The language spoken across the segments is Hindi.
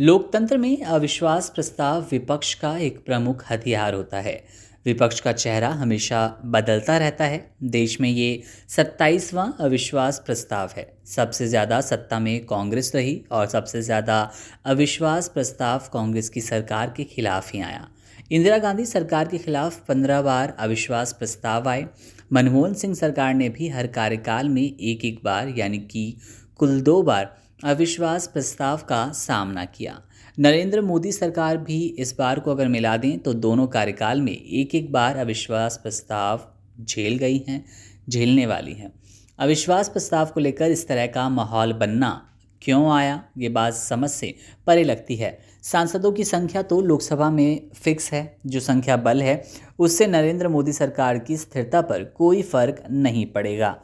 लोकतंत्र में अविश्वास प्रस्ताव विपक्ष का एक प्रमुख हथियार होता है विपक्ष का चेहरा हमेशा बदलता रहता है देश में ये सत्ताईसवां अविश्वास प्रस्ताव है सबसे ज़्यादा सत्ता में कांग्रेस रही और सबसे ज़्यादा अविश्वास प्रस्ताव कांग्रेस की सरकार के खिलाफ ही आया इंदिरा गांधी सरकार के खिलाफ पंद्रह बार अविश्वास प्रस्ताव आए मनमोहन सिंह सरकार ने भी हर कार्यकाल में एक एक बार यानी कि कुल दो बार अविश्वास प्रस्ताव का सामना किया नरेंद्र मोदी सरकार भी इस बार को अगर मिला दें तो दोनों कार्यकाल में एक एक बार अविश्वास प्रस्ताव झेल गई हैं झेलने वाली हैं अविश्वास प्रस्ताव को लेकर इस तरह का माहौल बनना क्यों आया ये बात समझ से परे लगती है सांसदों की संख्या तो लोकसभा में फिक्स है जो संख्या बल है उससे नरेंद्र मोदी सरकार की स्थिरता पर कोई फर्क नहीं पड़ेगा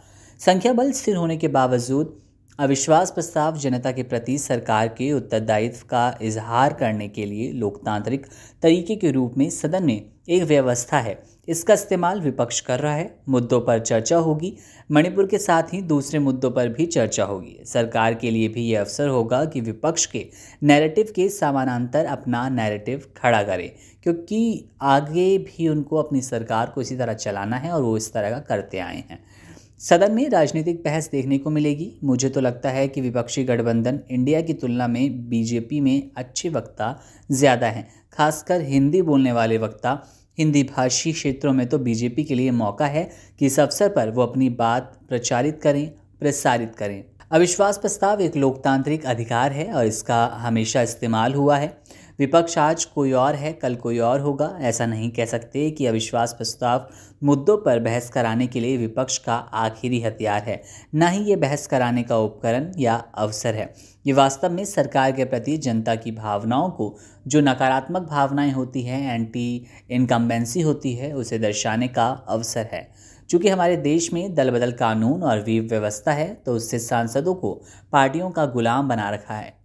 संख्या बल स्थिर होने के बावजूद अविश्वास प्रस्ताव जनता के प्रति सरकार के उत्तरदायित्व का इजहार करने के लिए लोकतांत्रिक तरीके के रूप में सदन में एक व्यवस्था है इसका इस्तेमाल विपक्ष कर रहा है मुद्दों पर चर्चा होगी मणिपुर के साथ ही दूसरे मुद्दों पर भी चर्चा होगी सरकार के लिए भी ये अवसर होगा कि विपक्ष के नैरेटिव के समानांतर अपना नैरेटिव खड़ा करें क्योंकि आगे भी उनको अपनी सरकार को इसी तरह चलाना है और वो इस तरह का करते आए हैं सदन में राजनीतिक बहस देखने को मिलेगी मुझे तो लगता है कि विपक्षी गठबंधन इंडिया की तुलना में बीजेपी में अच्छे वक्ता ज़्यादा हैं खासकर हिंदी बोलने वाले वक्ता हिंदी भाषी क्षेत्रों में तो बीजेपी के लिए मौका है कि इस अवसर पर वो अपनी बात प्रचारित करें प्रसारित करें अविश्वास प्रस्ताव एक लोकतांत्रिक अधिकार है और इसका हमेशा इस्तेमाल हुआ है विपक्ष आज कोई और है कल कोई और होगा ऐसा नहीं कह सकते कि अविश्वास प्रस्ताव मुद्दों पर बहस कराने के लिए विपक्ष का आखिरी हथियार है न ही ये बहस कराने का उपकरण या अवसर है ये वास्तव में सरकार के प्रति जनता की भावनाओं को जो नकारात्मक भावनाएं होती हैं एंटी इनकम्बेंसी होती है उसे दर्शाने का अवसर है चूँकि हमारे देश में दल बदल कानून और व्यवस्था है तो उससे सांसदों को पार्टियों का गुलाम बना रखा है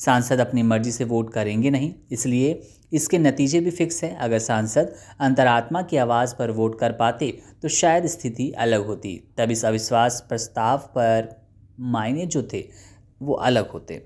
सांसद अपनी मर्जी से वोट करेंगे नहीं इसलिए इसके नतीजे भी फिक्स हैं अगर सांसद अंतरात्मा की आवाज़ पर वोट कर पाते तो शायद स्थिति अलग होती तब इस अविश्वास प्रस्ताव पर मायने जो थे वो अलग होते